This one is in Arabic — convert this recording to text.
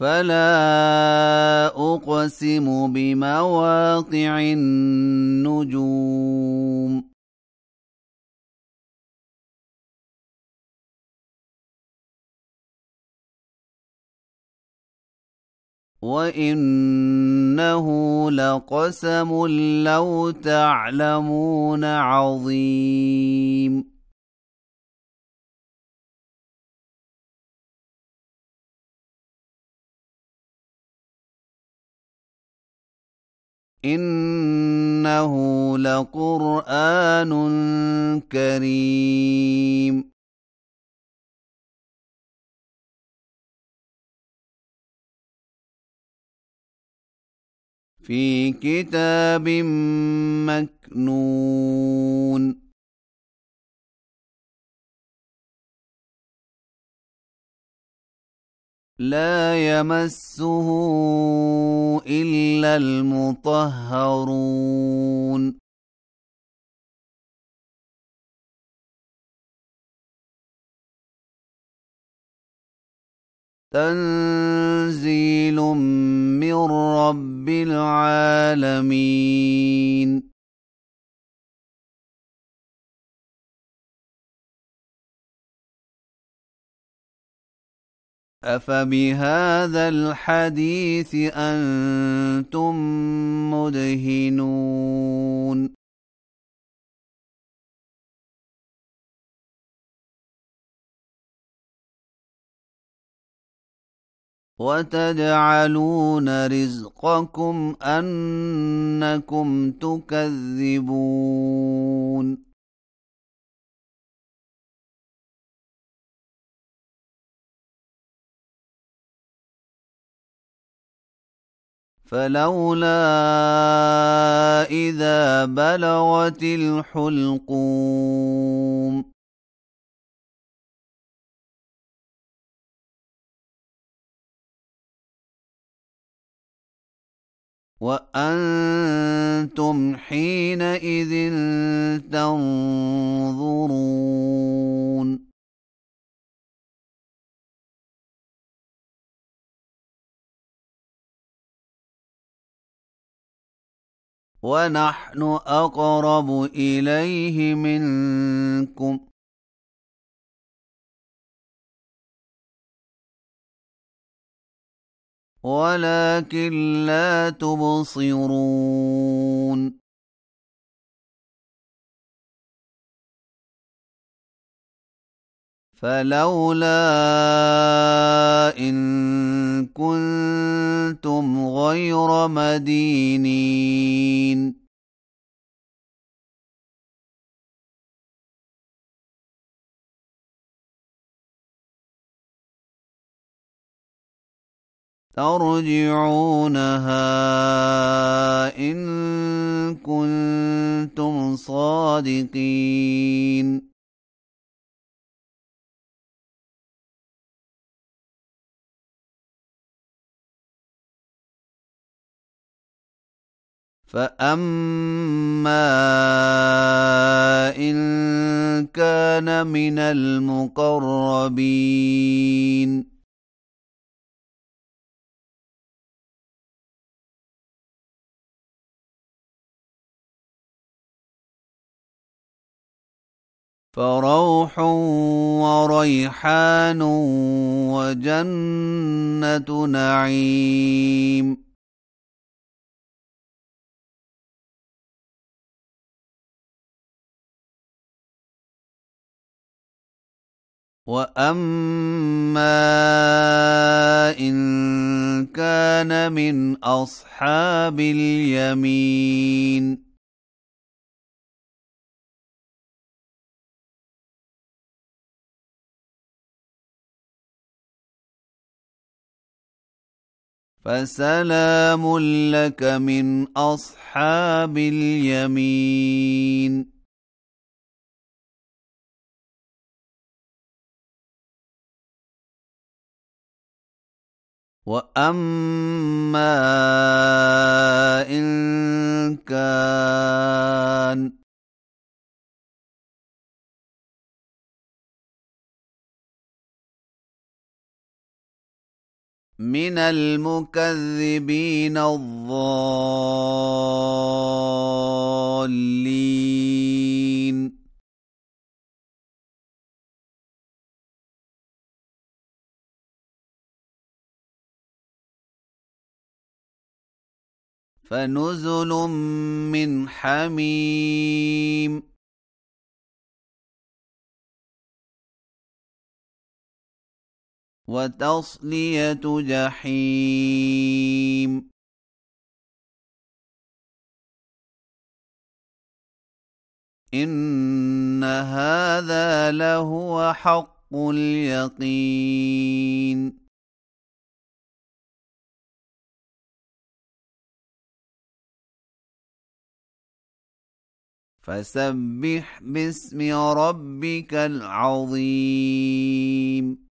فلا اقسم بمواقع النجوم وانه لقسم لو تعلمون عظيم انه لقران كريم في كتاب مكنون لا يمسه الا إلا المطهرون تنزيل من رب العالمين أفبهذا الحديث أنتم مدهنون وتجعلون رزقكم أنكم تكذبون فلولا اذا بلغت الحلقوم وانتم حينئذ تنظرون ونحن أقرب إليه منكم ولكن لا تبصرون فلولا إن غير مدينين ترجعونها إن كنتم صادقين فاما ان كان من المقربين فروح وريحان وجنه نعيم واما ان كان من اصحاب اليمين فسلام لك من اصحاب اليمين واما ان كان من المكذبين الضالين فنزل من حميم وتصليه جحيم ان هذا لهو حق اليقين فسبح باسم ربك العظيم